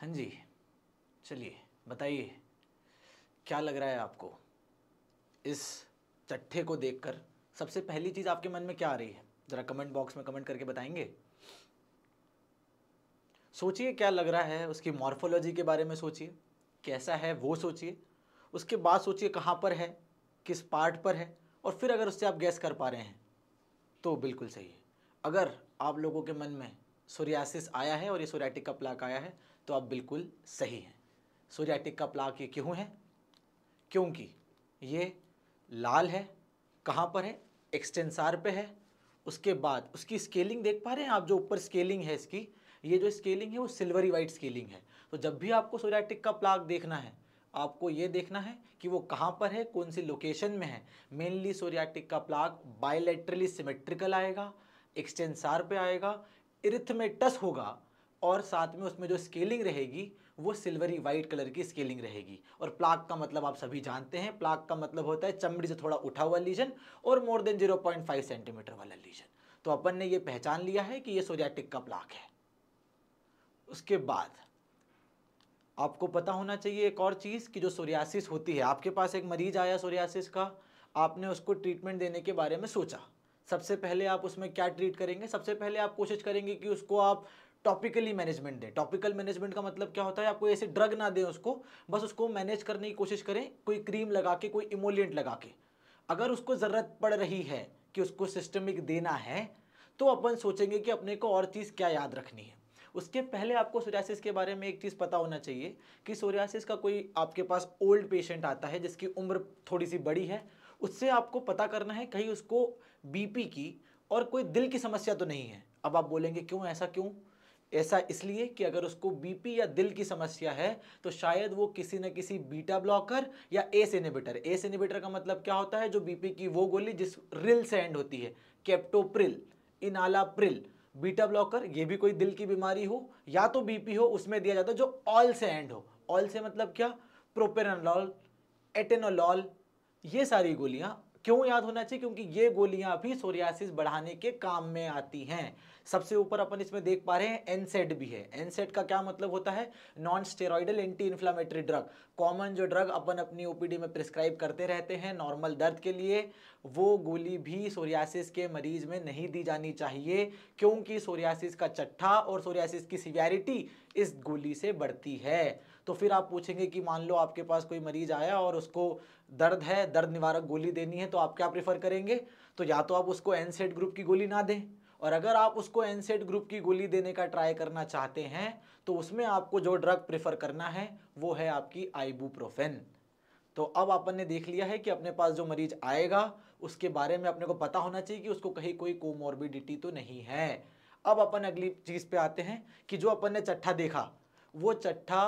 हाँ जी चलिए बताइए क्या लग रहा है आपको इस चट्ठे को देखकर सबसे पहली चीज़ आपके मन में क्या आ रही है ज़रा कमेंट बॉक्स में कमेंट करके बताएंगे सोचिए क्या लग रहा है उसकी मॉर्फोलॉजी के बारे में सोचिए कैसा है वो सोचिए उसके बाद सोचिए कहाँ पर है किस पार्ट पर है और फिर अगर उससे आप गैस कर पा रहे हैं तो बिल्कुल सही है अगर आप लोगों के मन में सोरियासिस आया है और ये सोरेटिक का प्लाक आया है तो आप बिल्कुल सही हैं सोरियाटिक का प्लाक ये क्यों है क्योंकि ये लाल है कहाँ पर है एक्सटेंसार पे है उसके बाद उसकी स्केलिंग देख पा रहे हैं आप जो ऊपर स्केलिंग है इसकी ये जो स्केलिंग है वो सिल्वरी वाइट स्केलिंग है तो जब भी आपको सोरियाटिक का प्लाक देखना है आपको ये देखना है कि वो कहाँ पर है कौन सी लोकेशन में है मेनली सोरियाटिक का प्लाक बायोलेट्रली सिमेट्रिकल आएगा एक्सटेंसार पे आएगा इर्थ में टस होगा और साथ में उसमें जो स्केलिंग रहेगी वो सिल्वरी वाइट कलर की स्केलिंग रहेगी और प्लाक का मतलब आप सभी जानते हैं प्लाक का मतलब होता है चमड़ी से थोड़ा उठा हुआ लीजन और मोर देन 0.5 सेंटीमीटर वाला लीजन तो अपन ने ये पहचान लिया है कि ये सोजैटिक का प्लाक है उसके बाद आपको पता होना चाहिए एक और चीज़ कि जो सोरियासिस होती है आपके पास एक मरीज आया सोरियासिस का आपने उसको ट्रीटमेंट देने के बारे में सोचा सबसे पहले आप उसमें क्या ट्रीट करेंगे सबसे पहले आप कोशिश करेंगे कि उसको आप टॉपिकली मैनेजमेंट दें टॉपिकल मैनेजमेंट का मतलब क्या होता है आपको ऐसे ड्रग ना दें उसको बस उसको मैनेज करने की कोशिश करें कोई क्रीम लगा के कोई इमोलियंट लगा के अगर उसको ज़रूरत पड़ रही है कि उसको सिस्टमिक देना है तो अपन सोचेंगे कि अपने को और चीज़ क्या याद रखनी है उसके पहले आपको सोरियासिस के बारे में एक चीज़ पता होना चाहिए कि सोरियासिस का कोई आपके पास ओल्ड पेशेंट आता है जिसकी उम्र थोड़ी सी बड़ी है उससे आपको पता करना है कहीं उसको बीपी की और कोई दिल की समस्या तो नहीं है अब आप बोलेंगे क्यों ऐसा क्यों ऐसा इसलिए कि अगर उसको बीपी या दिल की समस्या है तो शायद वो किसी न किसी बीटा ब्लॉकर या एस इनिबिटर एस इनिबिटर का मतलब क्या होता है जो बीपी की वो गोली जिस रिल से एंड होती है कैप्टोप्रिल इनालाप्रिल बीटा ब्लॉकर ये भी कोई दिल की बीमारी हो या तो बीपी हो उसमें दिया जाता है जो ऑल से एंड हो ऑल से मतलब क्या प्रोपेनोलॉल एटेनोलॉल ये सारी गोलियाँ क्यों याद होना चाहिए क्योंकि ये गोलियाँ भी सोरियासिस बढ़ाने के काम में आती हैं सबसे ऊपर अपन इसमें देख पा रहे हैं एनसेट भी है एनसेट का क्या मतलब होता है non steroidal anti inflammatory drug common जो ड्रग अपन अपनी ओपीडी में प्रिस्क्राइब करते रहते हैं नॉर्मल दर्द के लिए वो गोली भी सोरियासिस के मरीज में नहीं दी जानी चाहिए क्योंकि सोरियासिस का चट्ठा और सोरियासिस की सीवियरिटी इस गोली से बढ़ती है तो फिर आप पूछेंगे कि मान लो आपके पास कोई मरीज आया और उसको दर्द है दर्द निवारक गोली देनी है तो आप क्या प्रेफर करेंगे तो या तो आप उसको एनसेट ग्रुप की गोली ना दें और अगर आप उसको एनसेट ग्रुप की गोली देने का ट्राई करना चाहते हैं तो उसमें आपको जो ड्रग प्रेफर करना है वो है आपकी आइबूप्रोफेन तो अब अपन ने देख लिया है कि अपने पास जो मरीज आएगा उसके बारे में अपने को पता होना चाहिए कि उसको कहीं कोई कोमोरबिडिटी तो नहीं है अब अपन अगली चीज़ पे आते हैं कि जो अपन ने चट्ठा देखा वो चट्ठा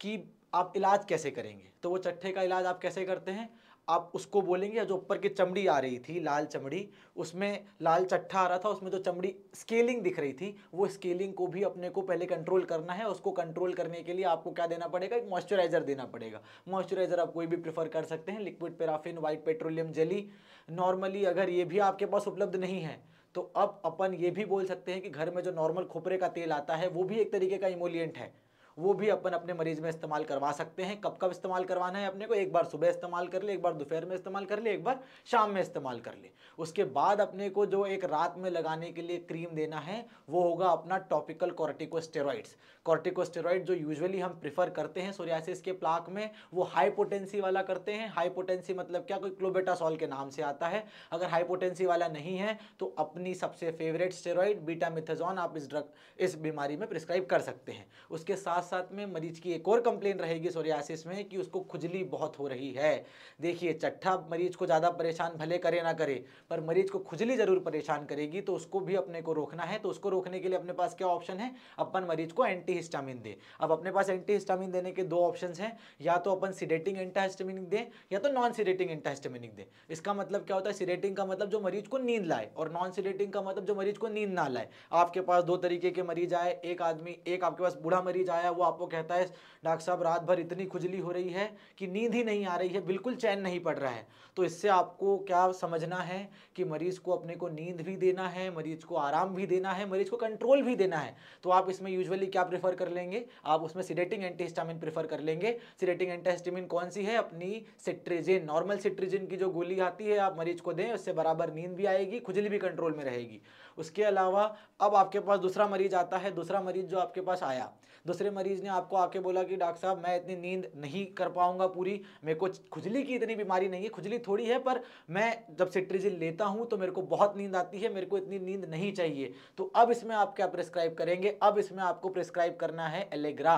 की आप इलाज कैसे करेंगे तो वो चट्ठे का इलाज आप कैसे करते हैं आप उसको बोलेंगे जो ऊपर की चमड़ी आ रही थी लाल चमड़ी उसमें लाल चट्ठा आ रहा था उसमें जो चमड़ी स्केलिंग दिख रही थी वो स्केलिंग को भी अपने को पहले कंट्रोल करना है उसको कंट्रोल करने के लिए आपको क्या देना पड़ेगा एक मॉइस्चराइज़र देना पड़ेगा मॉइस्चराइज़र आप कोई भी प्रेफर कर सकते हैं liquid paraffin white petroleum jelly normally अगर ये भी आपके पास उपलब्ध नहीं है तो अब अपन ये भी बोल सकते हैं कि घर में जो नॉर्मल खोपरे का तेल आता है वो भी एक तरीके का इमोलियंट है वो भी अपन अपने मरीज में इस्तेमाल करवा सकते हैं कब कब इस्तेमाल करवाना है अपने को एक बार सुबह इस्तेमाल कर ले एक बार दोपहर में इस्तेमाल कर ले एक बार शाम में इस्तेमाल कर ले उसके बाद अपने को जो एक रात में लगाने के लिए क्रीम देना है वो होगा अपना टॉपिकल कॉर्टिकोस्टेरॉइड्स कॉर्टिकोस्टेरॉइड जो यूजली हम प्रीफर करते हैं सोरियासिस के प्लाक में वो हाईपोटेंसी वाला करते हैं हाईपोटेंसी मतलब क्या कोई क्लोबेटासॉल के नाम से आता है अगर हाईपोटेंसी वाला नहीं है तो अपनी सबसे फेवरेट स्टेरॉइड बीटामिथाजॉन आप इस ड्रग इस बीमारी में प्रिस्क्राइब कर सकते हैं उसके साथ साथ में मरीज की एक और कंप्लेन रहेगी सोरियासिस में कि उसको खुजली बहुत हो रही है देखिए चट्ठा मरीज को ज़्यादा परेशान भले करे ना करे पर मरीज को खुजली ज़रूर परेशान करेगी तो उसको भी अपने को रोकना है तो उसको रोकने के लिए अपने पास क्या ऑप्शन है अपन मरीज को एंटी हिस्टामिन दे अब अपने पास एंटी हिस्टामिन देने के दो ऑप्शन हैं या तो अपन सीडेटिंग एंटाहिस्टामिनिक दें या तो नॉन सीडेटिंग एंटाहिस्टामिनिक दें इसका मतलब क्या होता है सीडेटिंग का मतलब जो मरीज को नींद लाए और नॉन सीडेटिंग का मतलब जो मरीज को नींद ना लाए आपके पास दो तरीके के मरीज आए एक आदमी एक आपके पास बूढ़ा मरीज आया वो आपको कहता है डॉक्टर साहब रात भर इतनी खुजली हो रही है कि नींद ही नहीं आ रही है बिल्कुल चैन नहीं पड़ रहा है तो इससे आपको क्या समझना है कि मरीज़ को अपने को नींद भी देना है मरीज़ को आराम भी देना है मरीज़ को कंट्रोल भी देना है तो आप इसमें यूजली क्या प्रेफर कर लेंगे आप उसमें सीडेटिंग एंटीस्टामिन प्रेफर कर लेंगे सीडेटिंग एंटीस्टामिन कौन सी है अपनी सिट्रेजिन नॉर्मल सिट्रेजिन की जो गोली आती है आप मरीज को दें उससे बराबर नींद भी आएगी खुजली भी कंट्रोल में रहेगी उसके अलावा अब आपके पास दूसरा मरीज आता है दूसरा मरीज जो आपके पास आया दूसरे मरीज ने आपको आके बोला कि डॉक्टर साहब मैं इतनी नींद नहीं कर पाऊंगा पूरी मेरे को खुजली की इतनी बीमारी नहीं है खुजली थोड़ी है पर मैं जब सिट्रीजिन लेता हूँ तो मेरे को बहुत नींद आती है मेरे को इतनी नींद नहीं चाहिए तो अब इसमें आप क्या प्रिस्क्राइब करेंगे अब इसमें आपको प्रिस्क्राइब करना है एलेग्रा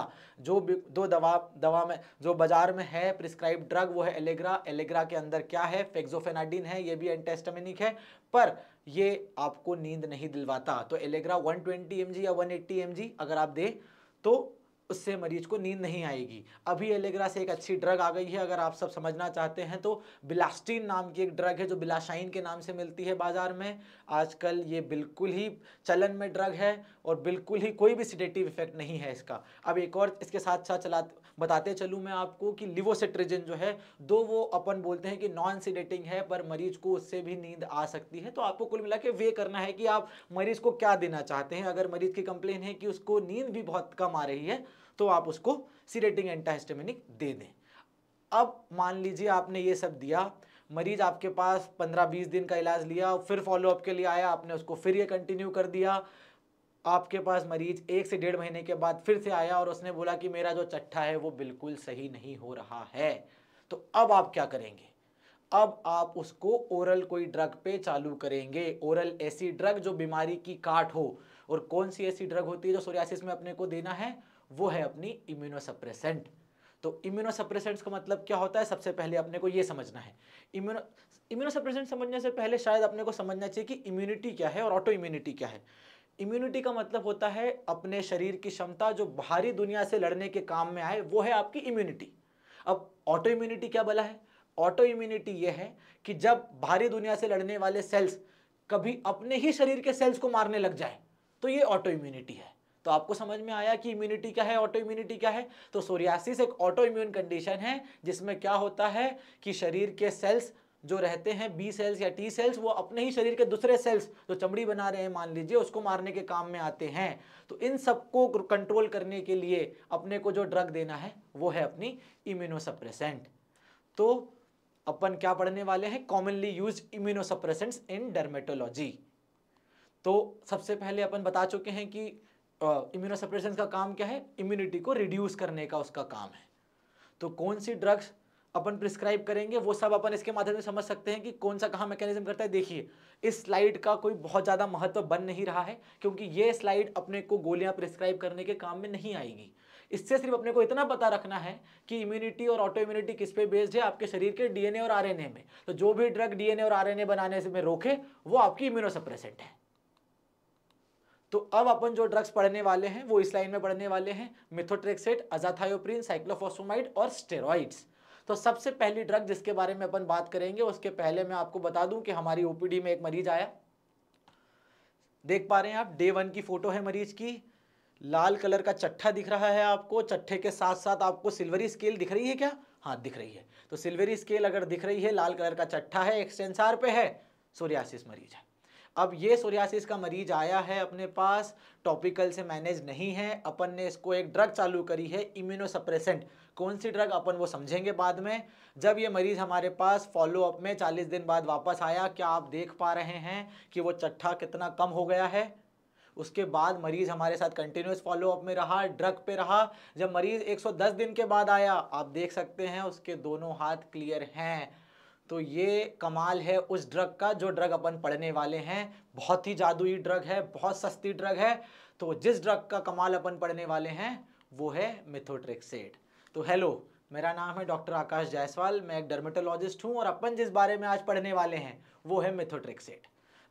जो दो दवा दवा में जो बाजार में है प्रिस्क्राइब ड्रग वो है एलेग्रा एलेग्रा के अंदर क्या है फेक्जोफेनाडिन है ये भी एंटेस्टमिनिक है पर ये आपको नींद नहीं दिलवाता तो एलेग्रा 120 ट्वेंटी या 180 एट्टी अगर आप दें तो उससे मरीज को नींद नहीं आएगी अभी एलेग्रा से एक अच्छी ड्रग आ गई है अगर आप सब समझना चाहते हैं तो बिलास्टीन नाम की एक ड्रग है जो बिलाशाइन के नाम से मिलती है बाज़ार में आजकल ये बिल्कुल ही चलन में ड्रग है और बिल्कुल ही कोई भी सिडेटिव इफेक्ट नहीं है इसका अब एक और इसके साथ साथ चला बताते चलूँ मैं आपको कि लिवोसिट्रिजिन जो है दो वो अपन बोलते हैं कि नॉन सीडेटिंग है पर मरीज को उससे भी नींद आ सकती है तो आपको कुल मिला के वे करना है कि आप मरीज को क्या देना चाहते हैं अगर मरीज की कंप्लेन है कि उसको नींद भी बहुत कम आ रही है तो आप उसको सीडेटिंग एंटाहिस्टामिनिक दे दें अब मान लीजिए आपने ये सब दिया मरीज आपके पास 15-20 दिन का इलाज लिया फिर फॉलोअप के लिए आया आपने उसको फिर ये कंटिन्यू कर दिया आपके पास मरीज एक से डेढ़ महीने के बाद फिर से आया और उसने बोला कि मेरा जो चट्ठा है वो बिल्कुल सही नहीं हो रहा है तो अब आप क्या करेंगे अब आप उसको ओरल कोई ड्रग पे चालू करेंगे ओरल ऐसी ड्रग जो बीमारी की काट हो और कौन सी ऐसी ड्रग होती है जो सोरियासिस में अपने को देना है वो है अपनी इम्यूनोसप्रेसेंट तो इम्यूनोसप्रेसेंट्स का मतलब क्या होता है सबसे पहले अपने को ये समझना है इम्यूनो इम्यूनोसप्रेसेंट समझने से पहले शायद अपने को समझना चाहिए कि इम्यूनिटी क्या है और ऑटो इम्यूनिटी क्या है इम्यूनिटी का मतलब होता है अपने शरीर की क्षमता जो बाहरी दुनिया से लड़ने के काम में आए वो है आपकी इम्यूनिटी अब ऑटो इम्यूनिटी क्या बोला है ऑटो इम्यूनिटी ये है कि जब बाहरी दुनिया से लड़ने वाले सेल्स कभी अपने ही शरीर के सेल्स को मारने लग जाए तो ये ऑटो इम्यूनिटी है तो आपको समझ में आया कि इम्यूनिटी क्या है ऑटो इम्यूनिटी क्या है तो सोरियासिस एक ऑटो इम्यून कंडीशन है जिसमें क्या होता है कि शरीर के सेल्स जो रहते हैं बी सेल्स या टी सेल्स वो अपने ही शरीर के दूसरे सेल्स जो चमड़ी बना रहे हैं मान लीजिए उसको मारने के काम में आते हैं तो इन सबको कंट्रोल करने के लिए अपने को जो ड्रग देना है वो है अपनी इम्यूनोसप्रेसेंट तो अपन क्या पढ़ने वाले हैं commonly use immunosuppressants in dermatology तो सबसे पहले अपन बता चुके हैं कि इम्यूनोसप्रेशन का काम क्या है इम्यूनिटी को रिड्यूस करने का उसका काम है तो कौन सी ड्रग्स अपन प्रिस्क्राइब करेंगे वो सब अपन इसके माध्यम से समझ सकते हैं कि कौन सा कहाँ मैकेनिज्म करता है देखिए इस स्लाइड का कोई बहुत ज़्यादा महत्व बन नहीं रहा है क्योंकि ये स्लाइड अपने को गोलियाँ प्रिस्क्राइब करने के काम में नहीं आएगी इससे सिर्फ अपने को इतना पता रखना है कि इम्यूनिटी और ऑटो इम्यूनिटी किस पे बेस्ड है आपके शरीर के डीएनए और आरएनए में तो जो भी ड्रग डीएनए और आरएनए बनाने से में रोके वो आपकी इम्यूनोसप्रेसेंट है तो अब अपन जो ड्रग्स पढ़ने वाले हैं वो इस लाइन में पढ़ने वाले हैं मिथोट्रेक्सेट अजाथायोप्रीन साइक्लोफोसोमाइड और स्टेरॉइड्स तो सबसे पहली ड्रग जिसके बारे में अपन बात करेंगे उसके पहले मैं आपको बता दूं कि हमारी ओपीडी में एक मरीज आया देख पा रहे हैं आप डे वन की फोटो है मरीज की लाल कलर का चट्ठा दिख रहा है आपको चट्ठे के साथ साथ आपको सिल्वरी स्केल दिख रही है क्या हाँ दिख रही है तो सिल्वरी स्केल अगर दिख रही है लाल कलर का चट्ठा है एक्सटेंसार पे है सोरियासिस मरीज है अब ये सोरियासिस का मरीज आया है अपने पास टॉपिकल से मैनेज नहीं है अपन ने इसको एक ड्रग चालू करी है इम्यूनोसप्रेसेंट कौन सी ड्रग अपन वो समझेंगे बाद में जब ये मरीज हमारे पास फॉलोअप में चालीस दिन बाद वापस आया क्या आप देख पा रहे हैं कि वो चट्ठा कितना कम हो गया है उसके बाद मरीज हमारे साथ कंटिन्यूस फॉलोअप में रहा ड्रग पे रहा जब मरीज 110 दिन के बाद आया आप देख सकते हैं उसके दोनों हाथ क्लियर हैं तो ये कमाल है उस ड्रग का जो ड्रग अपन पढ़ने वाले हैं बहुत ही जादुई ड्रग है बहुत सस्ती ड्रग है तो जिस ड्रग का कमाल अपन पढ़ने वाले हैं वो है मिथोट्रिक्सेट तो हेलो मेरा नाम है डॉक्टर आकाश जायसवाल मैं एक डर्मेटोलॉजिस्ट हूँ और अपन जिस बारे में आज पढ़ने वाले हैं वो है मिथोट्रेक्सेट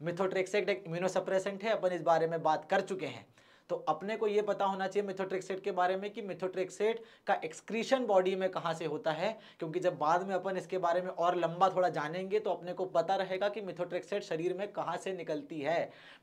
मिथोट्रेक्सेट एक इम्यूनोसप्रेसेंट है अपन इस बारे में बात कर चुके हैं तो अपने को ये पता होना चाहिए मिथोट्रेक्सेट के बारे में कि मिथोट्रेक्सेट का एक्सक्रीशन बॉडी में कहाँ से होता है क्योंकि जब बाद में अपन इसके बारे में और लंबा थोड़ा जानेंगे तो अपने को पता रहेगा कि मिथोट्रेक्सेट शरीर में कहाँ से निकलती है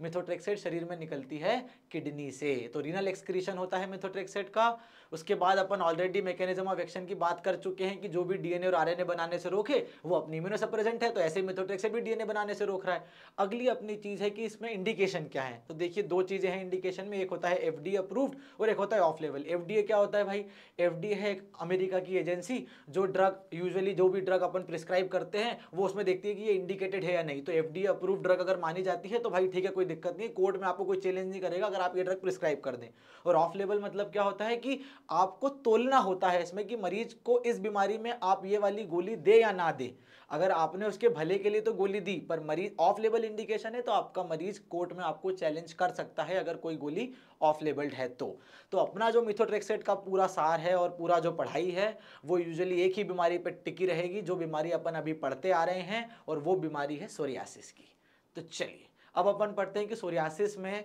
मिथोट्रेक्सेट शरीर में निकलती है किडनी से तो रीनल एक्सक्रीशन होता है मिथोट्रेक्सेट का उसके बाद अपन ऑलरेडी मैकेनिज्म ऑफ एक्शन की बात कर चुके हैं कि जो भी डीएनए और आरएनए बनाने से रोके वो अपनी इम्यूनो सप्रेजेंट है तो ऐसे मेथोटेक से भी डीएनए बनाने से रोक रहा है अगली अपनी चीज है कि इसमें इंडिकेशन क्या है तो देखिए दो चीजें हैं इंडिकेशन में एक होता है एफ अप्रूव्ड और एक होता है ऑफ लेवल एफ क्या होता है भाई एफ है एक अमेरिका की एजेंसी जो ड्रग यूजली जो भी ड्रग अपन प्रिस्क्राइब करते हैं वो उसमें देखती है कि ये इंडिकेटेड है या नहीं तो एफ अप्रूव ड्रग अगर मानी जाती है तो भाई ठीक है कोई दिक्कत नहीं कोर्ट में आपको कोई चैलेंज नहीं करेगा अगर आप ये ड्रग प्रिस्क्राइब कर दें और ऑफ लेवल मतलब क्या होता है कि आपको तोलना होता है इसमें कि मरीज को इस बीमारी में आप ये वाली गोली दे या ना दे अगर आपने उसके भले के लिए तो गोली दी पर मरीज ऑफ लेबल इंडिकेशन है तो आपका मरीज कोर्ट में आपको चैलेंज कर सकता है अगर कोई गोली ऑफ लेबल्ड है तो तो अपना जो मिथोट्रेक्सेट का पूरा सार है और पूरा जो पढ़ाई है वो यूजुअली एक ही बीमारी पर टिकी रहेगी जो बीमारी अपन अभी पढ़ते आ रहे हैं और वो बीमारी है सोरियासिस की तो चलिए अब अपन पढ़ते हैं कि सोरियासिस में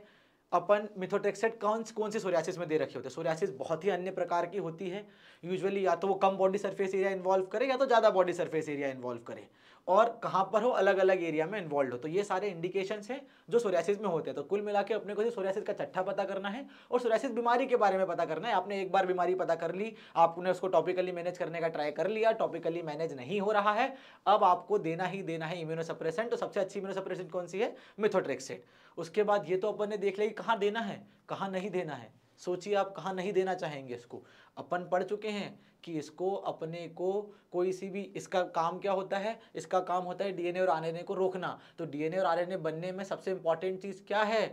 अपन मिथोटेक्सेट कौन कौन सी सोरियासिस में दे रखे होते हैं सोरियासिस बहुत ही अन्य प्रकार की होती है यूजुअली या तो वो कम बॉडी सरफेस एरिया इन्वॉल्व करे या तो ज़्यादा बॉडी सरफेस एरिया इन्वॉल्व करे और कहाँ पर हो अलग अलग एरिया में इन्वॉल्व हो तो ये सारे इंडिकेशंस हैं जो सोरेसिस में होते हैं तो कुल मिला के अपने को सोरेसिस का चट्ठा पता करना है और सोरेसिस बीमारी के बारे में पता करना है आपने एक बार बीमारी पता कर ली आपने उसको टॉपिकली मैनेज करने का ट्राई कर लिया टॉपिकली मैनेज नहीं हो रहा है अब आपको देना ही देना है इम्यूनोसप्रेसेंट तो सबसे अच्छी इम्यूनोसप्रेसेंट कौन सी है मिथोट्रेक्सेट उसके बाद ये तो अपन ने देख लिया कि कहाँ देना है कहाँ नहीं देना है सोचिए आप कहाँ नहीं देना चाहेंगे इसको अपन पढ़ चुके हैं कि इसको अपने को कोई सी भी इसका काम क्या होता है इसका काम होता है डीएनए और आरएनए को रोकना तो डीएनए और आरएनए बनने में सबसे इंपॉर्टेंट चीज़ क्या है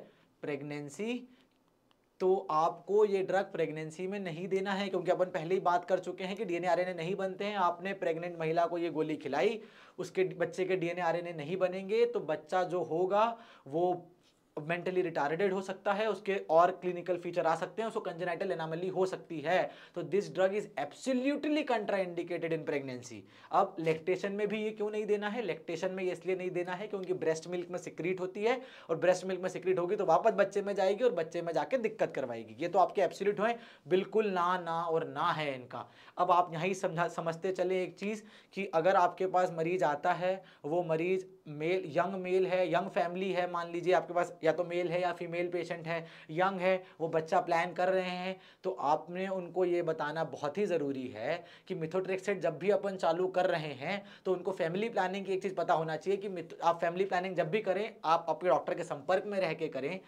प्रेगनेंसी तो आपको ये ड्रग प्रेगनेंसी में नहीं देना है क्योंकि अपन पहले ही बात कर चुके हैं कि डीएनए आरएनए नहीं बनते हैं आपने प्रेग्नेंट महिला को ये गोली खिलाई उसके बच्चे के डीएनए आरएनए नहीं बनेंगे तो बच्चा जो होगा वो मेंटली रिटार्डेड हो सकता है उसके और क्लिनिकल फीचर आ सकते हैं उसको कंजेनाइटल एनामली हो सकती है तो this drug is absolutely contraindicated in pregnancy अब लेक्टेशन में भी ये क्यों नहीं देना है लेक्टेशन में ये इसलिए नहीं देना है क्योंकि ब्रेस्ट मिल्क में सिक्रीट होती है और ब्रेस्ट मिल्क में सिक्रीट होगी तो वापस बच्चे में जाएगी और बच्चे में जाके दिक्कत करवाएगी ये तो आपके एब्सोल्यूट हैं बिल्कुल ना ना और ना है इनका अब आप यहीं समझा समझते चले एक चीज़ कि अगर आपके पास मरीज आता है वो मरीज मेल यंग मेल है यंग फैमिली है मान लीजिए आपके पास या तो मेल है या फीमेल पेशेंट है यंग है वो बच्चा प्लान कर रहे हैं तो आपने उनको ये बताना बहुत ही ज़रूरी है कि मिथोट्रेक्सेट जब भी अपन चालू कर रहे हैं तो उनको फैमिली प्लानिंग की एक चीज़ पता होना चाहिए कि आप फैमिली प्लानिंग जब भी करें आप अपने डॉक्टर के संपर्क में रह के करें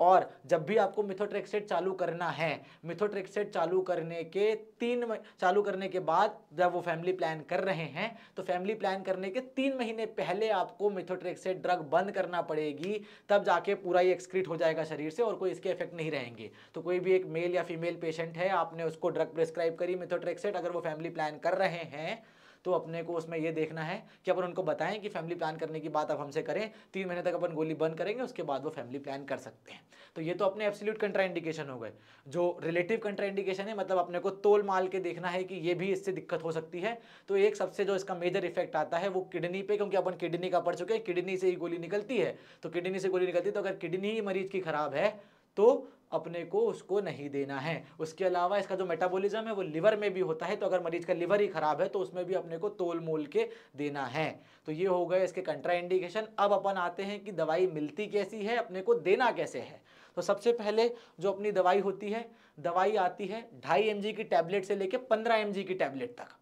और जब भी आपको मिथोट्रेक्सेट चालू करना है मिथोट्रेक्सेट चालू करने के तीन चालू करने के बाद जब वो फैमिली प्लान कर रहे हैं तो फैमिली प्लान करने के तीन महीने पहले आपको मिथोट्रेक्सेट ड्रग बंद करना पड़ेगी तब जाके पूरा ही एक्सक्रीट हो जाएगा शरीर से और कोई इसके इफेक्ट नहीं रहेंगे तो कोई भी एक मेल या फीमेल पेशेंट है आपने उसको ड्रग प्रिस्क्राइब करी मिथोट्रेक्सेट अगर वो फैमिली प्लान कर रहे हैं तो अपने को उसमें ये देखना है कि अपन उनको बताएं कि फैमिली प्लान करने की बात अब हमसे करें तीन महीने तक अपन गोली बंद करेंगे उसके बाद वो फैमिली प्लान कर सकते हैं तो ये तो अपने एब्सोल्यूट कंट्राइंडिकेशन हो गए जो रिलेटिव कंट्राइंडिकेशन है मतलब अपने को तोल माल के देखना है कि ये भी इससे दिक्कत हो सकती है तो एक सबसे जो इसका मेजर इफेक्ट आता है वो किडनी पे क्योंकि अपन किडनी का पढ़ चुके हैं किडनी से ही गोली निकलती है तो किडनी से गोली निकलती है तो अगर किडनी ही मरीज की खराब है तो अपने को उसको नहीं देना है उसके अलावा इसका जो मेटाबॉलिज्म है वो लिवर में भी होता है तो अगर मरीज का लिवर ही खराब है तो उसमें भी अपने को तोल मोल के देना है तो ये हो गए इसके कंट्राइंडिकेशन अब अपन आते हैं कि दवाई मिलती कैसी है अपने को देना कैसे है तो सबसे पहले जो अपनी दवाई होती है दवाई आती है ढाई एम की टैबलेट से लेकर पंद्रह एम की टैबलेट तक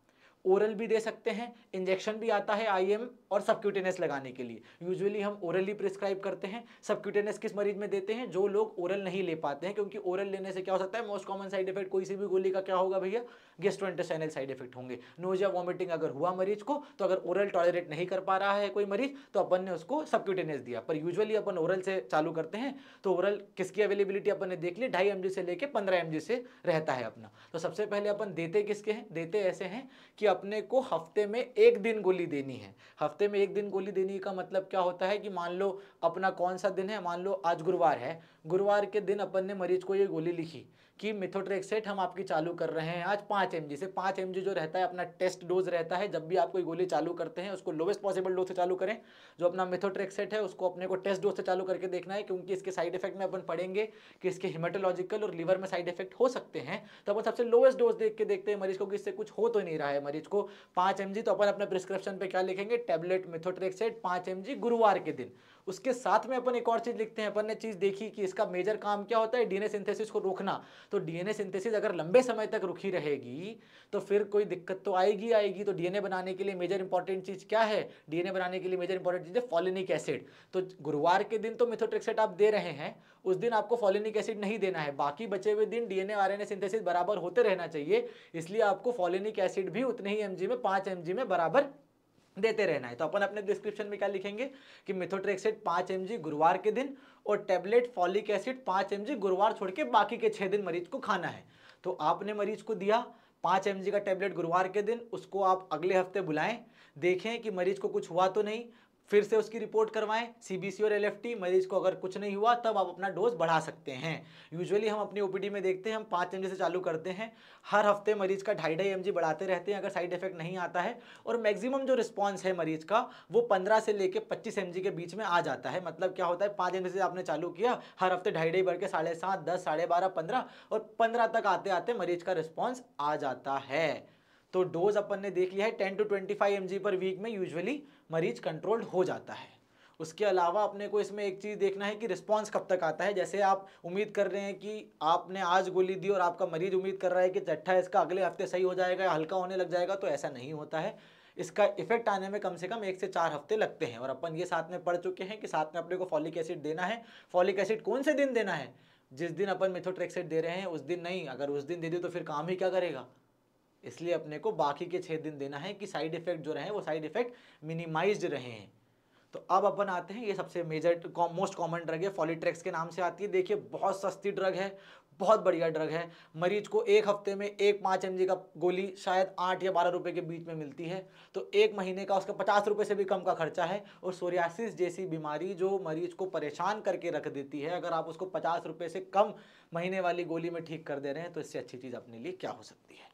ओरल भी दे सकते हैं इंजेक्शन भी आता है आई और सबक्यूटेनस लगाने के लिए यूजुअली हम ओरली प्रिस्क्राइब करते हैं सबक्यूटेनस किस मरीज में देते हैं जो लोग ओरल नहीं ले पाते हैं क्योंकि ओरल लेने से क्या हो सकता है मोस्ट कॉमन साइड इफेक्ट कोई सी भी गोली का क्या होगा भैया गेस्ट्रोइंटेस्टाइनल साइड इफेक्ट होंगे नोजिया वॉमिटिंग अगर हुआ मरीज को तो अगर ओरल टॉयलेट नहीं कर पा रहा है कोई मरीज तो अपन ने उसको सबक्यूटेनस दिया पर यूजअली अपन ओरल से चालू करते हैं तो ओरल किसकी अवेलेबिलिटी अपन ने देख ली ढाई एम से लेकर पंद्रह एम से रहता है अपना तो सबसे पहले अपन देते किसके हैं देते ऐसे हैं कि अपने को हफ्ते में एक दिन गोली देनी है हफ्ते हफ्ते में एक दिन गोली देने का मतलब क्या होता है कि मान लो अपना कौन सा दिन है मान लो आज गुरुवार है गुरुवार के दिन अपन ने मरीज को ये गोली लिखी कि मिथोट्रेक्सेट हम आपकी चालू कर रहे हैं आज पाँच एम से पाँच एम जो रहता है अपना टेस्ट डोज रहता है जब भी आप कोई गोली चालू करते हैं उसको लोवेस्ट पॉसिबल डोज से चालू करें जो अपना मिथोट्रेक्सेट है उसको अपने को टेस्ट डोज से चालू करके देखना है क्योंकि इसके साइड इफेक्ट में अपन पढ़ेंगे कि इसके हिमाटोलॉजिकल और लीवर में साइड इफेक्ट हो सकते हैं तो अपन सबसे लोवेस्ट डोज देख के देखते हैं मरीज को कि इससे कुछ हो तो नहीं रहा है मरीज को पाँच एम तो अपन अपने प्रिस्क्रिप्शन पर क्या लिखेंगे टेबलेट मिथोट्रेक्सेट पाँच एम गुरुवार के दिन उसके साथ में अपन एक और चीज़ लिखते हैं अपन ने चीज़ देखी कि इसका मेजर काम क्या होता है डीएनए सिंथेसिस को रोकना तो डीएनए सिंथेसिस अगर लंबे समय तक रुकी रहेगी तो फिर कोई दिक्कत तो आएगी आएगी तो डीएनए बनाने के लिए मेजर इंपॉर्टेंट चीज़ क्या है डीएनए बनाने के लिए मेजर इंपॉर्टेंट चीज़ है फॉलिनिक एसिड तो गुरुवार के दिन तो मिथोट्रिक्सेट आप दे रहे हैं उस दिन आपको फॉलिनिक एसिड नहीं देना है बाकी बचे हुए दिन डीएनए ए सिंथेसिस बराबर होते रहना चाहिए इसलिए आपको फॉलिनिक एसिड भी उतने ही एमजी में एम एमजी में बराबर देते रहना है तो अपन अपने डिस्क्रिप्शन में क्या लिखेंगे कि मिथोट्रेक्सेट पाँच एम गुरुवार के दिन और टेबलेट फॉलिक एसिड पाँच एम गुरुवार छोड़ के बाकी के छः दिन मरीज को खाना है तो आपने मरीज को दिया पाँच एम का टेबलेट गुरुवार के दिन उसको आप अगले हफ्ते बुलाएं देखें कि मरीज को कुछ हुआ तो नहीं फिर से उसकी रिपोर्ट करवाएं सीबीसी और एलएफटी मरीज को अगर कुछ नहीं हुआ तब आप अपना डोज बढ़ा सकते हैं यूजुअली हम अपनी ओपीडी में देखते हैं हम पाँच एम से चालू करते हैं हर हफ्ते मरीज का ढाई ढाई एम बढ़ाते रहते हैं अगर साइड इफेक्ट नहीं आता है और मैक्सिमम जो रिस्पॉन्स है मरीज का वो पंद्रह से लेकर पच्चीस एम के बीच में आ जाता है मतलब क्या होता है पाँच एम से आपने चालू किया हर हफ्ते ढाई ढाई बढ़ के साढ़े सात दस साढ़े बारह पंद्रह और पंद्रह तक आते आते मरीज का रिस्पॉन्स आ जाता है तो डोज अपन ने देख लिया है ten to twenty five M per week में यूजुअली मरीज कंट्रोल्ड हो जाता है उसके अलावा अपने को इसमें एक चीज़ देखना है कि रिस्पॉन्स कब तक आता है जैसे आप उम्मीद कर रहे हैं कि आपने आज गोली दी और आपका मरीज उम्मीद कर रहा है कि चट्ठा इसका अगले हफ्ते सही हो जाएगा या हल्का होने लग जाएगा तो ऐसा नहीं होता है इसका इफेक्ट आने में कम से कम एक से चार हफ्ते लगते हैं और अपन ये साथ में पढ़ चुके हैं कि साथ में अपने को फॉलिक एसिड देना है फॉलिक एसिड कौन से दिन देना है जिस दिन अपन मिथोट्रेक्सिड दे रहे हैं उस दिन नहीं अगर उस दिन दे दी तो फिर काम ही क्या करेगा इसलिए अपने को बाकी के छः दिन देना है कि साइड इफेक्ट जो रहे वो साइड इफेक्ट मिनिमाइज रहे हैं तो अब अपन आते हैं ये सबसे मेजर मोस्ट कॉमन ड्रग है फॉलीट्रेक्स के नाम से आती है देखिए बहुत सस्ती ड्रग है बहुत बढ़िया ड्रग है मरीज को एक हफ्ते में एक पाँच एम का गोली शायद आठ या बारह रुपए के बीच में मिलती है तो एक महीने का उसका पचास रुपये से भी कम का खर्चा है और सोरियासिस जैसी बीमारी जो मरीज को परेशान करके रख देती है अगर आप उसको पचास रुपये से कम महीने वाली गोली में ठीक कर दे रहे हैं तो इससे अच्छी चीज़ अपने लिए क्या हो सकती है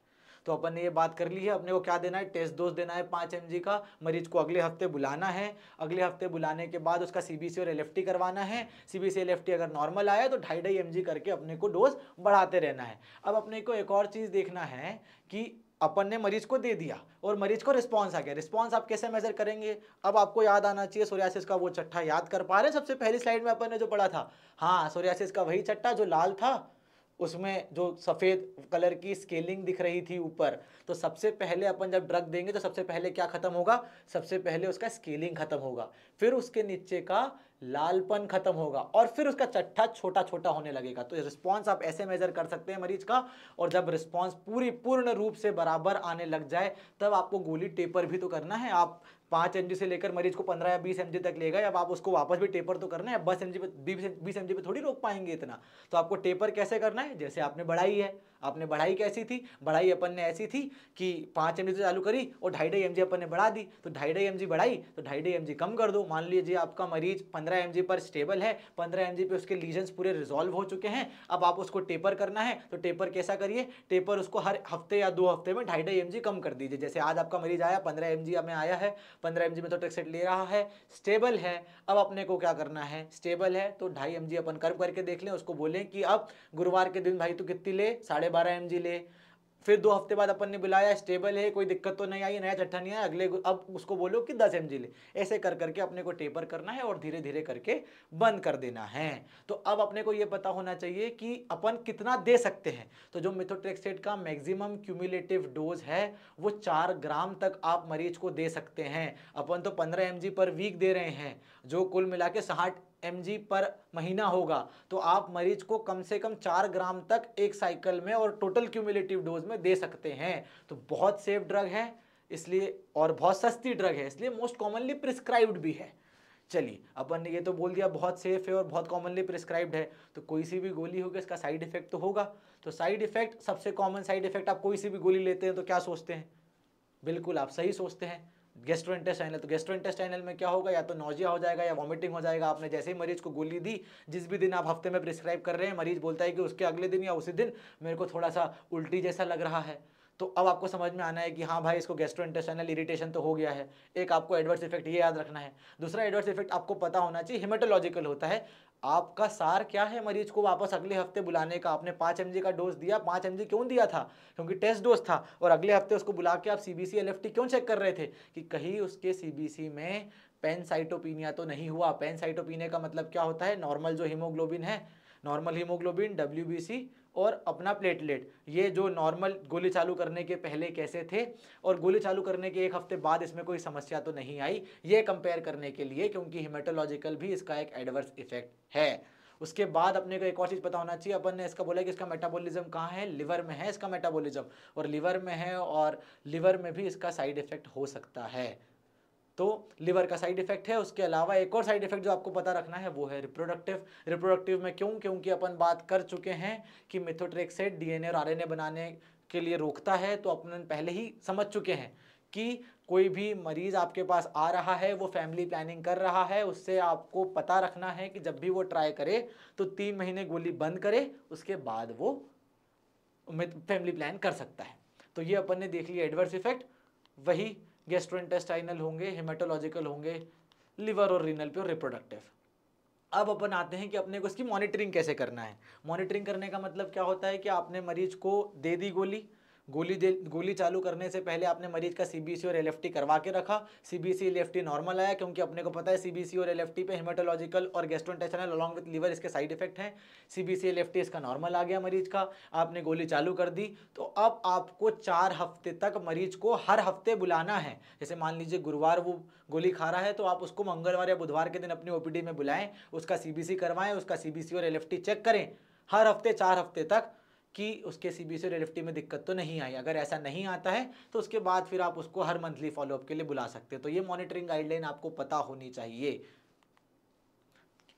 तो अपन ने ये बात कर ली है अपने को क्या देना है टेस्ट डोज देना है पाँच एम का मरीज को अगले हफ्ते बुलाना है अगले हफ्ते बुलाने के बाद उसका सी और एल करवाना है सी बी अगर नॉर्मल आया तो ढाई ढाई एम करके अपने को डोज बढ़ाते रहना है अब अपने को एक और चीज़ देखना है कि अपन ने मरीज को दे दिया और मरीज को रिस्पांस आ गया रिस्पांस आप कैसे मेजर करेंगे अब आपको याद आना चाहिए सोरियासिस का वो चट्टा याद कर पा रहे हैं सबसे पहली स्लाइड में अपन ने जो पढ़ा था हाँ सोरियासिस का वही चट्टा जो लाल था उसमें जो सफ़ेद कलर की स्केलिंग दिख रही थी ऊपर तो सबसे पहले अपन जब ड्रग देंगे तो सबसे पहले क्या ख़त्म होगा सबसे पहले उसका स्केलिंग ख़त्म होगा फिर उसके नीचे का लालपन ख़त्म होगा और फिर उसका चट्टा छोटा छोटा होने लगेगा तो रिस्पॉन्स आप ऐसे मेज़र कर सकते हैं मरीज का और जब रिस्पॉन्स पूरी पूर्ण रूप से बराबर आने लग जाए तब आपको गोली टेपर भी तो करना है आप पाँच एम से लेकर मरीज को पंद्रह या बीस एम तक लेगा या अब आप उसको वापस भी टेपर तो करना है बस एम जी पे बीस एम पे थोड़ी रोक पाएंगे इतना तो आपको टेपर कैसे करना है जैसे आपने बढ़ाई है आपने बढ़ाई कैसी थी बढ़ाई अपन ने ऐसी थी कि पाँच एम से चालू करी और ढाई ढाई एम जी अपन ने बढ़ा दी तो ढाई ढाई एम जी बढ़ाई तो ढाई ढाई एम जी कम कर दो मान लीजिए आपका मरीज पंद्रह एम जी पर स्टेबल है पंद्रह एम जी पर उसके लीजन्स पूरे रिजॉल्व हो चुके हैं अब आप उसको टेपर करना है तो टेपर कैसा करिए टेपर उसको हर हफ्ते या दो हफ्ते में ढाई ढाई एम जी कम कर दीजिए जैसे आज आपका मरीज आया पंद्रह एम जी में आया है पंद्रह एम जी में तो टेक्सेट ले रहा है स्टेबल है अब अपने को क्या करना है स्टेबल है तो ढाई एम जी अपन कर्व करके देख लें उसको बोलें कि अब गुरुवार के दिन भाई तो कितनी ले साढ़े बारह एम ले फिर दो हफ्ते बाद अपन ने बुलाया स्टेबल है कोई दिक्कत तो नहीं आई नया चट्ठा नहीं आया अगले अब उसको बोलो कि दस एम ले ऐसे कर करके अपने को टेपर करना है और धीरे धीरे करके बंद कर देना है तो अब अपने को ये पता होना चाहिए कि अपन कितना दे सकते हैं तो जो मिथोट्रेक्सेट का मैक्सिमम क्यूमुलेटिव डोज है वो चार ग्राम तक आप मरीज को दे सकते हैं अपन तो पंद्रह एम पर वीक दे रहे हैं जो कुल मिला के एम पर महीना होगा तो आप मरीज को कम से कम चार ग्राम तक एक साइकिल में और टोटल क्यूमुलेटिव डोज में दे सकते हैं तो बहुत सेफ ड्रग है इसलिए और बहुत सस्ती ड्रग है इसलिए मोस्ट कॉमनली प्रिस्क्राइब्ड भी है चलिए अपन ने ये तो बोल दिया बहुत सेफ है और बहुत कॉमनली प्रिस्क्राइब्ड है तो कोई सी भी गोली होगी इसका साइड इफेक्ट तो होगा तो साइड इफेक्ट सबसे कॉमन साइड इफेक्ट आप कोई सी भी गोली लेते हैं तो क्या सोचते हैं बिल्कुल आप सही सोचते हैं गेस्ट्रो इंटेस्टाइनल तो गेस्ट्रो इंटेस्टाइनल में क्या होगा या तो नोजिया हो जाएगा या वॉमिटिंग हो जाएगा आपने जैसे ही मरीज को गोली दी जिस भी दिन आप हफ्ते में प्रिस्क्राइब कर रहे हैं मरीज बोलता है कि उसके अगले दिन या उसी दिन मेरे को थोड़ा सा उल्टी जैसा लग रहा है तो अब आपको समझ में आना है कि हाँ भाई इसको गेस्ट्रो इंटेस्टाइनल इरिटेशन तो हो गया है एक आपको एडवर्स इफेक्ट ये याद रखना है दूसरा एडवर्स इफेक्ट आपको पता होना चाहिए हिमेटोलॉजिकल होता है आपका सार क्या है मरीज को वापस अगले हफ्ते बुलाने का आपने पाँच एम का डोज दिया पाँच एम क्यों दिया था क्योंकि टेस्ट डोज था और अगले हफ्ते उसको बुला के आप सी बी क्यों चेक कर रहे थे कि कहीं उसके सी में पेन साइटोपीनिया तो नहीं हुआ पेन साइटोपीनिया का मतलब क्या होता है नॉर्मल जो हीमोग्लोबिन है नॉर्मल हीमोग्लोबिन डब्ल्यू और अपना प्लेटलेट ये जो नॉर्मल गोली चालू करने के पहले कैसे थे और गोली चालू करने के एक हफ्ते बाद इसमें कोई समस्या तो नहीं आई ये कंपेयर करने के लिए क्योंकि हिमेटोलॉजिकल भी इसका एक एडवर्स इफेक्ट है उसके बाद अपने को एक और चीज़ पता होना चाहिए अपन ने इसका बोला कि इसका मेटाबॉलिज्म कहाँ है लिवर में है इसका मेटाबॉलिज्म और लिवर में है और लिवर में भी इसका साइड इफेक्ट हो सकता है तो लिवर का साइड इफेक्ट है उसके अलावा एक और साइड इफेक्ट जो आपको पता रखना है वो है रिप्रोडक्टिव रिप्रोडक्टिव में क्यों क्योंकि अपन बात कर चुके हैं कि मिथोट्रेक्सेट डीएनए और आरएनए बनाने के लिए रोकता है तो अपन पहले ही समझ चुके हैं कि कोई भी मरीज़ आपके पास आ रहा है वो फैमिली प्लानिंग कर रहा है उससे आपको पता रखना है कि जब भी वो ट्राई करे तो तीन महीने गोली बंद करे उसके बाद वो फैमिली प्लान कर सकता है तो ये अपन ने देख लिया एडवर्स इफेक्ट वही गेस्ट्रोइंटेस्टाइनल होंगे हेमाटोलॉजिकल होंगे लिवर और रीनल पे और रिप्रोडक्टिव अब अपन आते हैं कि अपने को इसकी मॉनिटरिंग कैसे करना है मॉनिटरिंग करने का मतलब क्या होता है कि आपने मरीज को दे दी गोली गोली दे गोली चालू करने से पहले आपने मरीज का सीबीसी और एलएफटी करवा के रखा सीबीसी एलएफटी नॉर्मल आया क्योंकि अपने को पता है सीबीसी और एलएफटी पे हेमाटोलॉजिकल और गेस्ट्रोइंटेस्टाइनल अलॉन्ग विद लीवर इसके साइड इफेक्ट हैं सीबीसी एलएफटी इसका नॉर्मल आ गया मरीज का आपने गोली चालू कर दी तो अब आपको चार हफ्ते तक मरीज को हर हफ्ते बुलाना है जैसे मान लीजिए गुरुवार वो गोली खा रहा है तो आप उसको मंगलवार या बुधवार के दिन अपनी ओपीडी में बुलाएं उसका सीबीसी करवाएं उसका सीबीसी और एलएफटी चेक करें हर हफ्ते चार हफ्ते तक कि उसके सी बी और निफ्टी में दिक्कत तो नहीं आई अगर ऐसा नहीं आता है तो उसके बाद फिर आप उसको हर मंथली फॉलोअप के लिए बुला सकते हैं तो ये मॉनिटरिंग गाइडलाइन आपको पता होनी चाहिए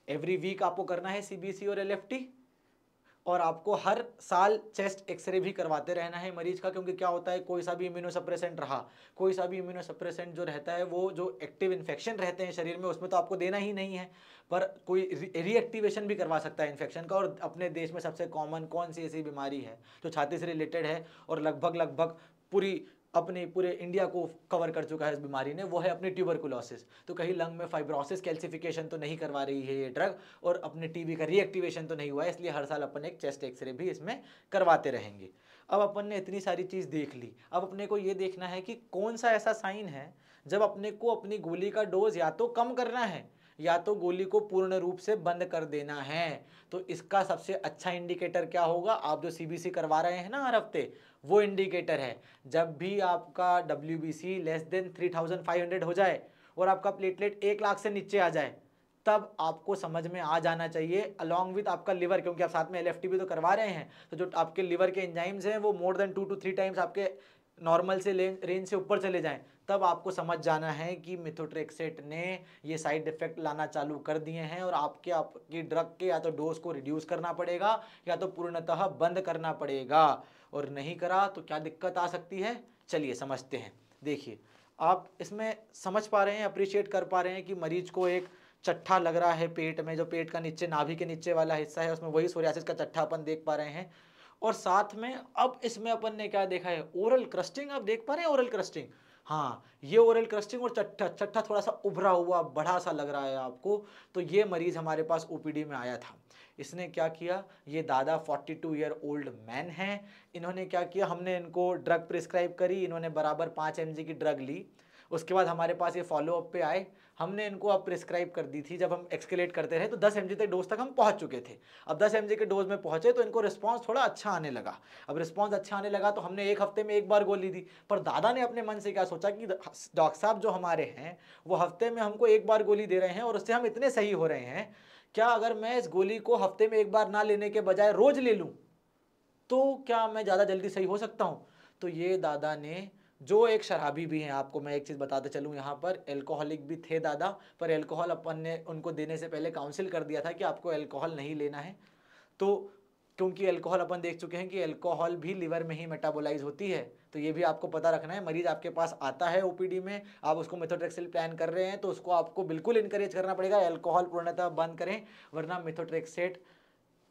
एवरी वीक आपको करना है सी और एल और आपको हर साल चेस्ट एक्सरे भी करवाते रहना है मरीज का क्योंकि क्या होता है कोई सा भी इम्यूनो सप्रेसेंट रहा कोई सा भी इम्यूनो सप्रेसेंट जो रहता है वो जो एक्टिव इन्फेक्शन रहते हैं शरीर में उसमें तो आपको देना ही नहीं है पर कोई रीएक्टिवेशन भी करवा सकता है इन्फेक्शन का और अपने देश में सबसे कॉमन कौन सी ऐसी बीमारी है जो छाती से रिलेटेड है और लगभग लगभग पूरी अपने पूरे इंडिया को कवर कर चुका है इस बीमारी ने वो है अपने ट्यूबरकुलोसिस तो कहीं लंग में फाइब्रोसिस कैल्सिफिकेशन तो नहीं करवा रही है ये ड्रग और अपने टीबी का रीएक्टिवेशन तो नहीं हुआ है इसलिए हर साल अपन एक चेस्ट एक्सरे भी इसमें करवाते रहेंगे अब अपन ने इतनी सारी चीज़ देख ली अब अपने को ये देखना है कि कौन सा ऐसा साइन है जब अपने को अपनी गोली का डोज या तो कम करना है या तो गोली को पूर्ण रूप से बंद कर देना है तो इसका सबसे अच्छा इंडिकेटर क्या होगा आप जो सीबीसी करवा रहे हैं ना हर हफ्ते वो इंडिकेटर है जब भी आपका डब्ल्यू लेस देन थ्री हो जाए और आपका प्लेटलेट एक लाख से नीचे आ जाए तब आपको समझ में आ जाना चाहिए अलॉन्ग विथ आपका लिवर क्योंकि आप साथ में एल भी तो करवा रहे हैं तो जो आपके लिवर के एंजाइम्स हैं वो more than two two three times आपके नॉर्मल से रेंज से ऊपर चले जाएँ तब आपको समझ जाना है कि मिथोट्रेक्सेट ने ये साइड इफेक्ट लाना चालू कर दिए हैं और आपके आपकी ड्रग के या तो डोज को रिड्यूस करना पड़ेगा या तो पूर्णतः बंद करना पड़ेगा और नहीं करा तो क्या दिक्कत आ सकती है चलिए समझते हैं देखिए आप इसमें समझ पा रहे हैं अप्रिशिएट कर पा रहे हैं कि मरीज को एक चट्ठा लग रहा है पेट में जो पेट का नीचे नाभि के नीचे वाला हिस्सा है उसमें वही सोरियासिस का चट्ठा अपन देख पा रहे हैं और साथ में अब इसमें अपन ने क्या देखा है ओरल क्रस्टिंग आप देख पा रहे हैं ओरल क्रस्टिंग हाँ ये ओरल क्रस्टिंग और चट्टा चट्टा थोड़ा सा उभरा हुआ बड़ा सा लग रहा है आपको तो ये मरीज़ हमारे पास ओपीडी में आया था इसने क्या किया ये दादा 42 ईयर ओल्ड मैन हैं इन्होंने क्या किया हमने इनको ड्रग प्रिस्क्राइब करी इन्होंने बराबर पाँच एम की ड्रग ली उसके बाद हमारे पास ये फॉलोअप पे आए हमने इनको अब प्रिस्क्राइब कर दी थी जब हम एक्सकेलेट करते रहे तो 10 एम तक डोज तक हम पहुंच चुके थे अब 10 एम के डोज में पहुंचे तो इनको रिस्पॉन्स थोड़ा अच्छा आने लगा अब रिस्पॉन्स अच्छा आने लगा तो हमने एक हफ्ते में एक बार गोली दी पर दादा ने अपने मन से क्या सोचा कि हाँ, डॉक्टर साहब जो हमारे हैं वो हफ्ते में हमको एक बार गोली दे रहे हैं और उससे हम इतने सही हो रहे हैं क्या अगर मैं इस गोली को हफ्ते में एक बार ना लेने के बजाय रोज ले लूँ तो क्या मैं ज़्यादा जल्दी सही हो सकता हूँ तो ये दादा ने जो एक शराबी भी हैं आपको मैं एक चीज़ बताते चलूँ यहाँ पर एल्कोहलिक भी थे दादा पर एल्कोहल अपन ने उनको देने से पहले काउंसिल कर दिया था कि आपको एल्कोहल नहीं लेना है तो क्योंकि एल्कोहल अपन देख चुके हैं कि एल्कोहल भी लिवर में ही मेटाबोलाइज होती है तो ये भी आपको पता रखना है मरीज आपके पास आता है ओपीडी में आप उसको मेथोट्रेक्सिल प्लान कर रहे हैं तो उसको आपको बिल्कुल इनकरेज करना पड़ेगा एल्कोहल पूर्णतः बंद करें वरना मेथोट्रेक्सेट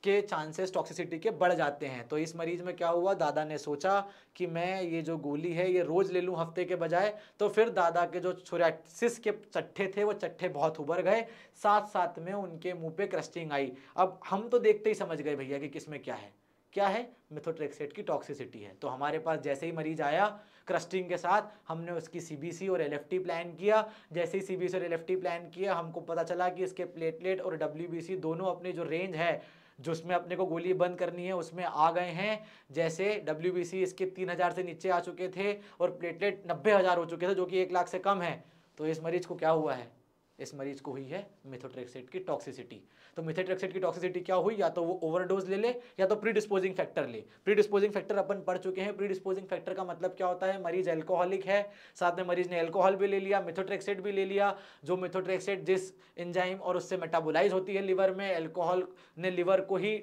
के चांसेस टॉक्सिसिटी के बढ़ जाते हैं तो इस मरीज में क्या हुआ दादा ने सोचा कि मैं ये जो गोली है ये रोज़ ले लूँ हफ्ते के बजाय तो फिर दादा के जो छोरासिस के चट्ठे थे वो चट्ठे बहुत उभर गए साथ साथ में उनके मुंह पे क्रस्टिंग आई अब हम तो देखते ही समझ गए भैया कि किस में क्या है क्या है मिथोट्रेक्सेट की टॉक्सिसिटी है तो हमारे पास जैसे ही मरीज आया क्रस्टिंग के साथ हमने उसकी सीबीसी और एलएफटी प्लान किया जैसे ही सीबीसी और एलएफटी प्लान किया हमको पता चला कि इसके प्लेटलेट और डब्ल्यूबीसी दोनों अपने जो रेंज है जो उसमें अपने को गोली बंद करनी है उसमें आ गए हैं जैसे डब्ल्यू इसके तीन हज़ार से नीचे आ चुके थे और प्लेटलेट नब्बे हज़ार हो चुके थे जो कि एक लाख से कम है तो इस मरीज को क्या हुआ है इस मरीज को हुई है मिथोट्रेक्सेट की टॉक्सिसिटी तो मिथोट्रेक्सेट की टॉक्सिसिटी क्या हुई या तो वो ओवरडोज ले ले या तो प्रीडिस्पोजिंग फैक्टर ले प्रीडिस्पोजिंग फैक्टर अपन पढ़ चुके हैं प्रीडिस्पोजिंग फैक्टर का मतलब क्या होता है मरीज एल्कोहलिक है साथ में मरीज ने एल्कोहल भी ले लिया मिथोट्रेक्सेट भी ले लिया जो मिथोट्रेक्सेट जिस इंजाइम और उससे मेटाबोलाइज होती है लिवर में एल्कोहल ने लिवर को ही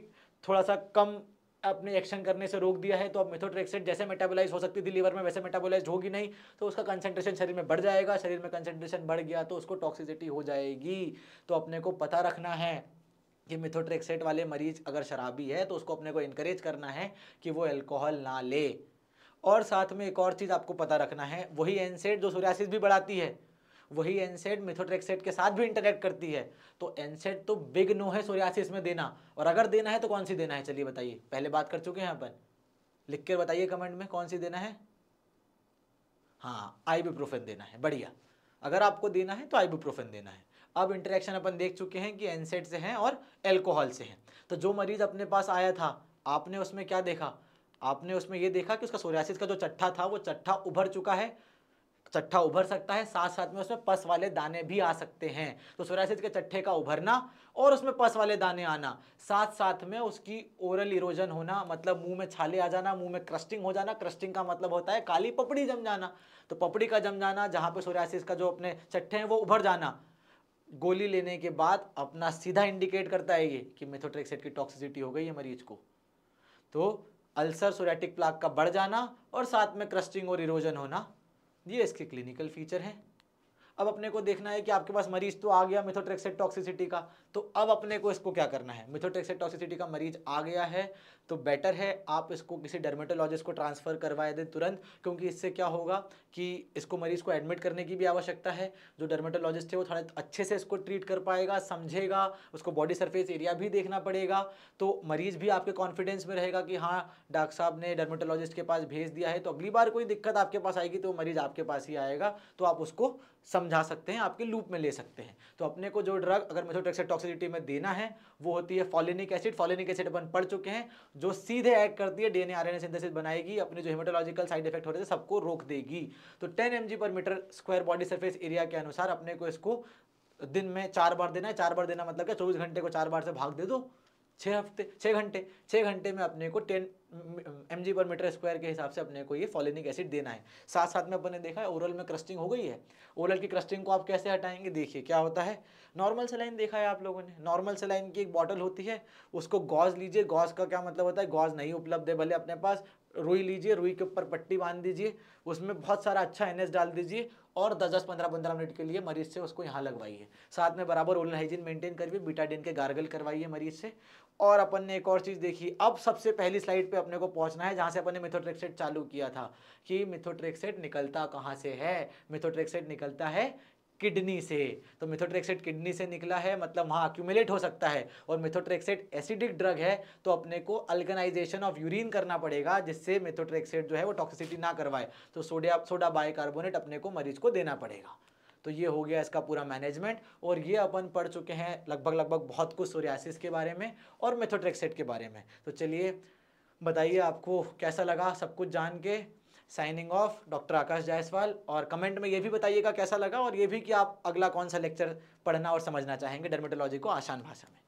थोड़ा सा कम आपने एक्शन करने से रोक दिया है तो अब मेथोट्रेक्सेट जैसे मेटाबोलाइज हो सकती थी लीवर में वैसे मेटाबोलाइज होगी नहीं तो उसका कंसेंट्रेशन शरीर में बढ़ जाएगा शरीर में कंसेंट्रेशन बढ़ गया तो उसको टॉक्सिसिटी हो जाएगी तो अपने को पता रखना है कि मिथोट्रेक्सेट वाले मरीज अगर शराबी है तो उसको अपने को इनक्रेज करना है कि वो एल्कोहल ना ले और साथ में एक और चीज़ आपको पता रखना है वही एनसेट जो सोरासिस भी बढ़ाती है वही एनसेड मिथोट्रेक्सेट के साथ भी इंटरेक्ट करती है तो एनसेड तो बिग नो है सोरियासिस में देना और अगर देना है तो कौन सी देना है चलिए बताइए पहले बात कर चुके हैं अपन लिख कर बताइए कमेंट में कौन सी देना है हाँ आई देना है बढ़िया अगर आपको देना है तो आई देना है अब इंटरेक्शन अपन देख चुके हैं कि एनसेट से हैं और एल्कोहल से हैं तो जो मरीज अपने पास आया था आपने उसमें क्या देखा आपने उसमें ये देखा कि उसका सोरियासिस का जो चट्ठा था वो चट्ठा उभर चुका है चट्ठा उभर सकता है साथ साथ में उसमें पस वाले दाने भी आ सकते हैं तो सोरासिस के चट्ठे का उभरना और उसमें पस वाले दाने आना साथ साथ में उसकी ओरल इरोजन होना मतलब मुंह में छाले आ जाना मुंह में क्रस्टिंग हो जाना क्रस्टिंग का मतलब होता है काली पपड़ी जम जाना तो पपड़ी का जम जाना जहाँ पे सोरासिस का जो अपने चट्ठे हैं वो उभर जाना गोली लेने के बाद अपना सीधा इंडिकेट करता है ये कि मेथोट्रेक्सेट की टॉक्सिसिटी हो गई है मरीज को तो अल्सर सोरेटिक प्लाक का बढ़ जाना और साथ में क्रस्टिंग और इरोजन होना ये इसके क्लिनिकल फीचर हैं अब अपने को देखना है कि आपके पास मरीज तो आ गया मिथोट्रेक्सेट टॉक्सिसिटी का तो अब अपने को इसको क्या करना है मिथोट्रेक्सेट टॉक्सिसिटी का मरीज आ गया है तो बेटर है आप इसको किसी डर्मेटोलॉजिस्ट को ट्रांसफ़र करवाए दें तुरंत क्योंकि इससे क्या होगा कि इसको मरीज़ को एडमिट करने की भी आवश्यकता है जो डर्मेटोलॉजिस्ट है वो थोड़ा अच्छे से इसको ट्रीट कर पाएगा समझेगा उसको बॉडी सर्फेस एरिया भी देखना पड़ेगा तो मरीज़ भी आपके कॉन्फिडेंस में रहेगा कि हाँ डॉक्टर साहब ने डर्मेटोलॉजिस्ट के पास भेज दिया है तो अगली बार कोई दिक्कत आपके पास आएगी तो मरीज़ आपके पास ही आएगा तो आप उसको समझा सकते हैं आपके लूप में ले सकते हैं तो अपने को जो ड्रग अगर मिथोट्रेक्सेट टॉक्स रिस्पॉन्सिबिलिटी में देना है वो होती है फॉलिनिक एसिड फॉलिनिक एसिड अपन पढ़ चुके हैं जो सीधे एक्ट करती है डीएनए आरएनए सिंथेसिस बनाएगी अपने जो हेमेटोलॉजिकल साइड इफेक्ट हो रहे थे सबको रोक देगी तो ten M per metre square body surface area के अनुसार अपने को इसको दिन में चार बार देना है चार बार देना मतलब क्या चौबीस घंटे को चार बार से भाग दे दो छः हफ्ते छः घंटे छः घंटे में अपने को टेन एम जी पर मीटर स्क्वायर के हिसाब से अपने को ये फॉलिनिक एसिड देना है साथ साथ में अपन ने देखा है ओरल में क्रस्टिंग हो गई है ओरल की क्रस्टिंग को आप कैसे हटाएंगे देखिए क्या होता है नॉर्मल सलाइन देखा है आप लोगों ने नॉर्मल सलाइन की एक बॉटल होती है उसको गॉज लीजिए गॉज का क्या मतलब होता है गॉज नहीं उपलब्ध है भले अपने पास रुई लीजिए रुई के ऊपर पट्टी बांध दीजिए उसमें बहुत सारा अच्छा एन डाल दीजिए और दस दस पंद्रह पंद्रह मिनट के लिए मरीज से उसको यहाँ लगवाइए साथ में बराबर ओलन हाइजीन मेंटेन करिए बीटाडिन के गार्गल करवाइए मरीज से और अपन ने एक और चीज़ देखी अब सबसे पहली स्लाइड पे अपने को पहुंचना है जहाँ से अपन ने मिथोट्रेक्सेट चालू किया था कि मिथोट्रेक्सेट निकलता कहाँ से है मिथोट्रेक्सेट निकलता है किडनी से तो मिथोट्रेक्सेट किडनी से निकला है मतलब वहाँ अक्यूमुलेट हो सकता है और मिथोट्रेक्सेट एसिडिक ड्रग है तो अपने को अल्कनाइजेशन ऑफ यूरिन करना पड़ेगा जिससे मिथोट्रेक्सेट जो है वो टॉक्सिसिटी ना करवाए तो सोडिया सोडा बाइकार्बोनेट अपने को मरीज को देना पड़ेगा तो ये हो गया इसका पूरा मैनेजमेंट और ये अपन पढ़ चुके हैं लगभग लगभग बहुत कुछ सोरियासिस के बारे में और मेथोट्रेक्सेट के बारे में तो चलिए बताइए आपको कैसा लगा सब कुछ जान के signing off doctor Akash Jaiswal और कमेंट में ये भी बताइएगा कैसा लगा और ये भी कि आप अगला कौन सा लेक्चर पढ़ना और समझना चाहेंगे डर्मेटोलॉजी को आसान भाषा में